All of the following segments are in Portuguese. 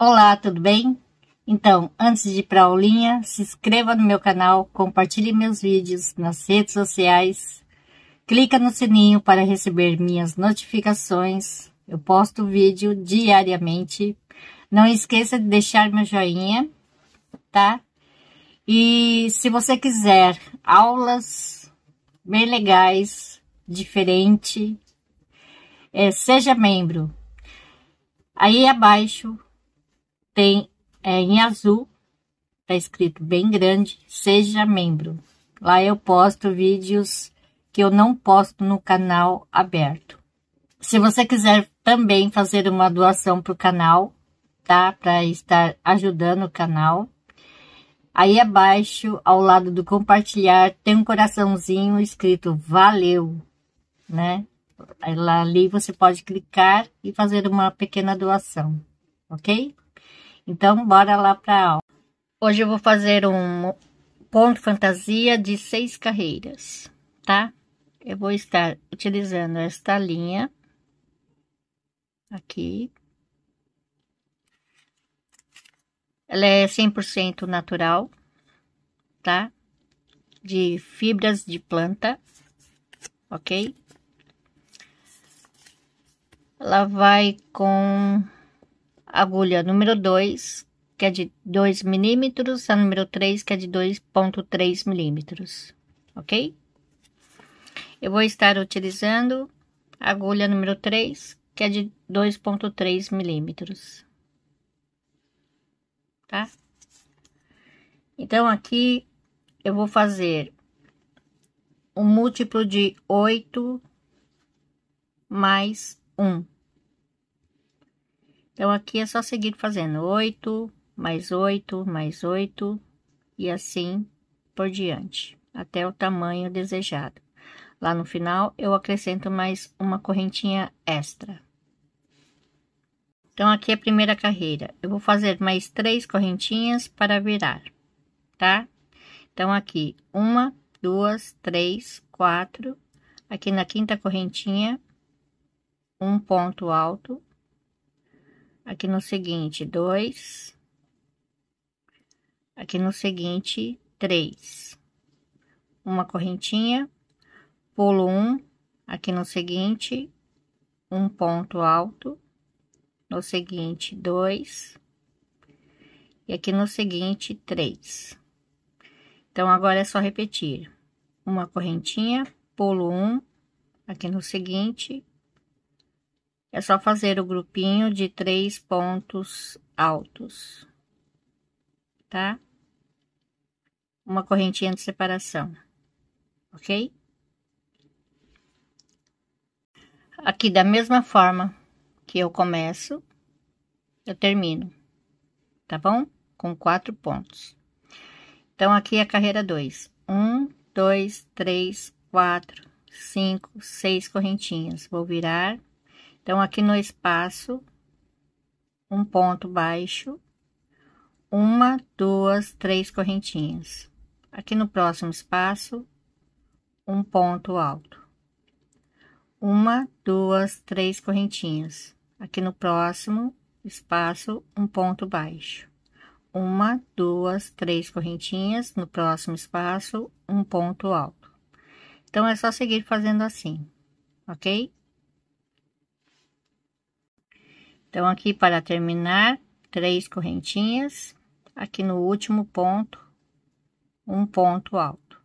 Olá, tudo bem? Então, antes de ir para a aulinha, se inscreva no meu canal, compartilhe meus vídeos nas redes sociais, clica no sininho para receber minhas notificações. Eu posto vídeo diariamente. Não esqueça de deixar meu joinha, tá? E se você quiser aulas bem legais, diferente, é, seja membro. Aí abaixo tem é, em azul, tá escrito bem grande, seja membro. Lá eu posto vídeos que eu não posto no canal aberto. Se você quiser também fazer uma doação para o canal, tá? Para estar ajudando o canal. Aí abaixo, ao lado do compartilhar, tem um coraçãozinho escrito valeu, né? Lá ali você pode clicar e fazer uma pequena doação, ok? Então, bora lá para a aula. Hoje eu vou fazer um ponto fantasia de seis carreiras, tá? Eu vou estar utilizando esta linha aqui. Ela é 100% natural, tá? De fibras de planta, ok? Ela vai com agulha número 2, que é de 2 milímetros, a número 3, que é de 2.3 milímetros, ok? Eu vou estar utilizando a agulha número 3, que é de 2.3 milímetros, tá? Então, aqui eu vou fazer um múltiplo de 8 mais 1. Então, aqui é só seguir fazendo oito mais oito mais oito e assim por diante, até o tamanho desejado. Lá no final, eu acrescento mais uma correntinha extra. Então, aqui é a primeira carreira. Eu vou fazer mais três correntinhas para virar, tá? Então, aqui, uma, duas, três, quatro. Aqui na quinta correntinha, um ponto alto, aqui no seguinte, dois, aqui no seguinte, três, uma correntinha, pulo um, aqui no seguinte, um ponto alto, no seguinte, dois, e aqui no seguinte, três. Então, agora é só repetir. Uma correntinha, pulo um, aqui no seguinte, é só fazer o grupinho de três pontos altos, tá? Uma correntinha de separação, ok? Aqui da mesma forma que eu começo, eu termino, tá bom? Com quatro pontos. Então, aqui é a carreira dois, um, dois, três, quatro, cinco, seis correntinhas. Vou virar então, aqui no espaço, um ponto baixo, uma, duas, três correntinhas. Aqui no próximo espaço, um ponto alto. Uma, duas, três correntinhas. Aqui no próximo espaço, um ponto baixo. Uma, duas, três correntinhas. No próximo espaço, um ponto alto. Então, é só seguir fazendo assim, ok? Então, aqui para terminar, três correntinhas, aqui no último ponto, um ponto alto.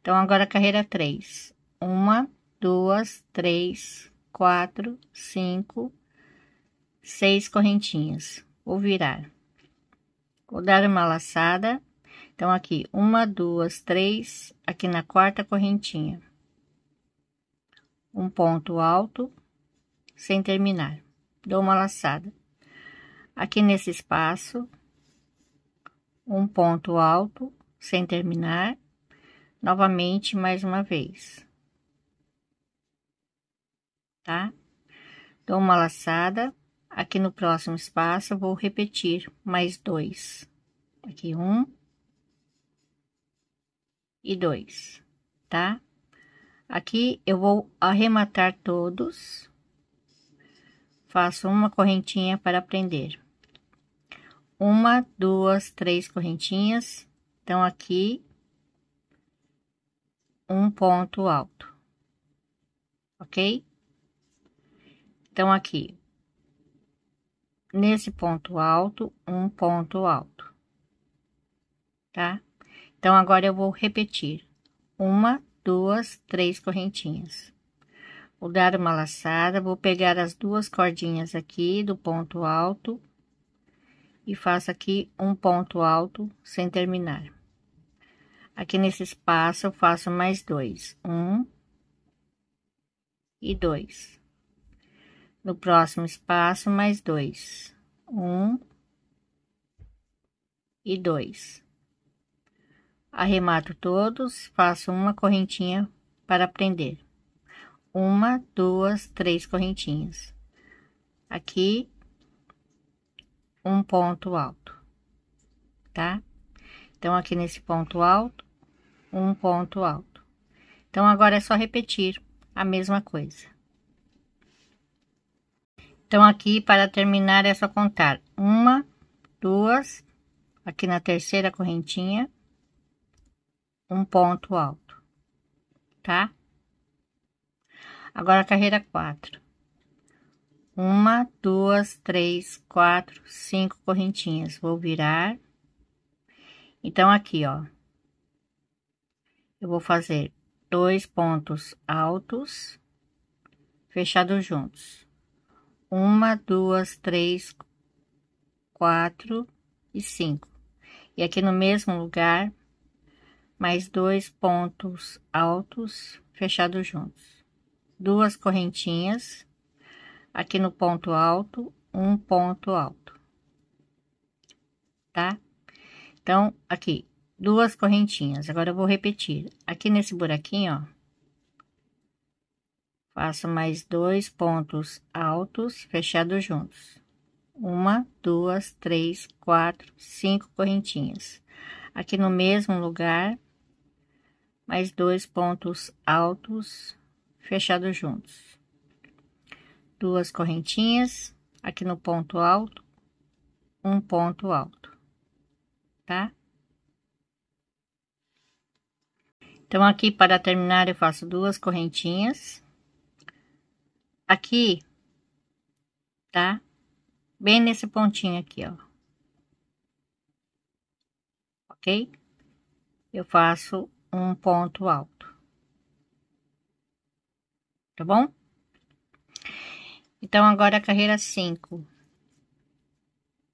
Então, agora carreira três. Uma, duas, três, quatro, cinco, seis correntinhas. Vou virar. Vou dar uma laçada. Então, aqui, uma, duas, três, aqui na quarta correntinha. Um ponto alto, sem terminar dou uma laçada. Aqui nesse espaço, um ponto alto, sem terminar, novamente mais uma vez. Tá? Dou uma laçada, aqui no próximo espaço, vou repetir mais dois. Aqui um e dois, tá? Aqui eu vou arrematar todos Faço uma correntinha para prender. Uma, duas, três correntinhas. Então, aqui, um ponto alto. Ok? Então, aqui, nesse ponto alto, um ponto alto, tá? Então, agora eu vou repetir: uma, duas, três correntinhas. Vou dar uma laçada, vou pegar as duas cordinhas aqui do ponto alto e faço aqui um ponto alto sem terminar. Aqui nesse espaço, eu faço mais dois. Um e dois. No próximo espaço, mais dois. Um e dois. Arremato todos, faço uma correntinha para prender uma, duas, três correntinhas. Aqui, um ponto alto, tá? Então, aqui nesse ponto alto, um ponto alto. Então, agora é só repetir a mesma coisa. Então, aqui, para terminar, é só contar uma, duas, aqui na terceira correntinha, um ponto alto, tá? Agora, carreira 4. Uma, duas, três, quatro, cinco correntinhas. Vou virar. Então, aqui, ó. Eu vou fazer dois pontos altos fechados juntos. Uma, duas, três, quatro e cinco. E aqui no mesmo lugar, mais dois pontos altos fechados juntos duas correntinhas aqui no ponto alto, um ponto alto, tá? Então, aqui, duas correntinhas. Agora, eu vou repetir. Aqui nesse buraquinho, ó, faço mais dois pontos altos fechados juntos. Uma, duas, três, quatro, cinco correntinhas. Aqui no mesmo lugar, mais dois pontos altos fechados juntos. Duas correntinhas aqui no ponto alto, um ponto alto, tá? Então, aqui para terminar, eu faço duas correntinhas. Aqui, tá? Bem nesse pontinho aqui, ó. Ok? Eu faço um ponto alto tá bom? Então, agora a carreira 5.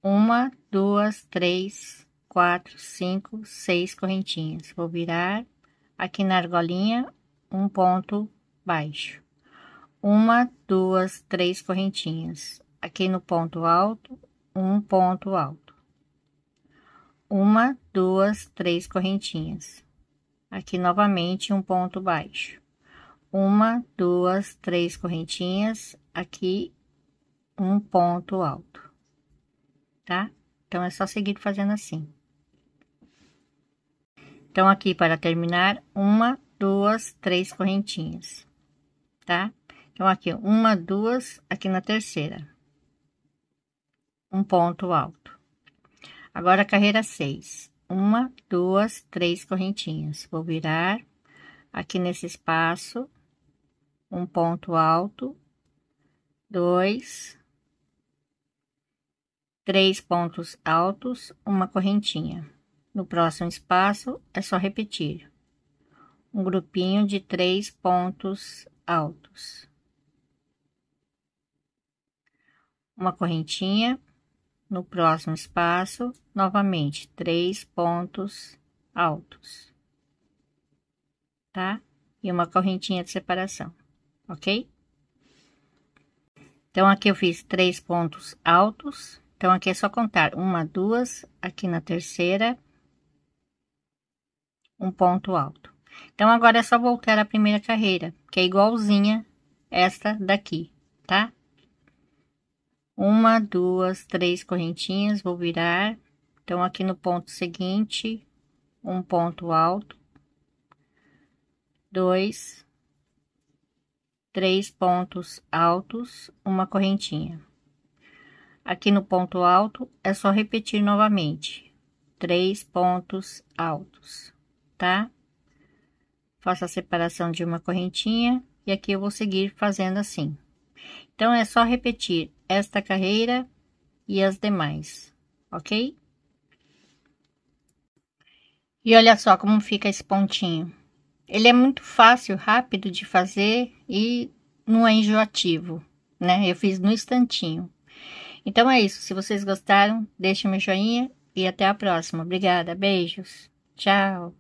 Uma, duas, três, quatro, cinco, seis correntinhas. Vou virar aqui na argolinha, um ponto baixo. Uma, duas, três correntinhas. Aqui no ponto alto, um ponto alto. Uma, duas, três correntinhas. Aqui novamente, um ponto baixo uma, duas, três correntinhas, aqui um ponto alto, tá? Então, é só seguir fazendo assim. Então, aqui para terminar, uma, duas, três correntinhas, tá? Então, aqui, uma, duas, aqui na terceira, um ponto alto. Agora, carreira seis, uma, duas, três correntinhas. Vou virar aqui nesse espaço, um ponto alto, dois, três pontos altos, uma correntinha. No próximo espaço é só repetir um grupinho de três pontos altos, uma correntinha. No próximo espaço, novamente três pontos altos, tá? E uma correntinha de separação ok? Então, aqui eu fiz três pontos altos. Então, aqui é só contar uma, duas, aqui na terceira, um ponto alto. Então, agora é só voltar à primeira carreira, que é igualzinha esta daqui, tá? Uma, duas, três correntinhas, vou virar. Então, aqui no ponto seguinte, um ponto alto, dois, três pontos altos, uma correntinha. Aqui no ponto alto é só repetir novamente, três pontos altos, tá? Faço a separação de uma correntinha e aqui eu vou seguir fazendo assim. Então, é só repetir esta carreira e as demais, ok? E olha só como fica esse pontinho. Ele é muito fácil, rápido de fazer e não é enjoativo, né? Eu fiz no instantinho. Então é isso. Se vocês gostaram, deixem meu joinha e até a próxima. Obrigada, beijos. Tchau.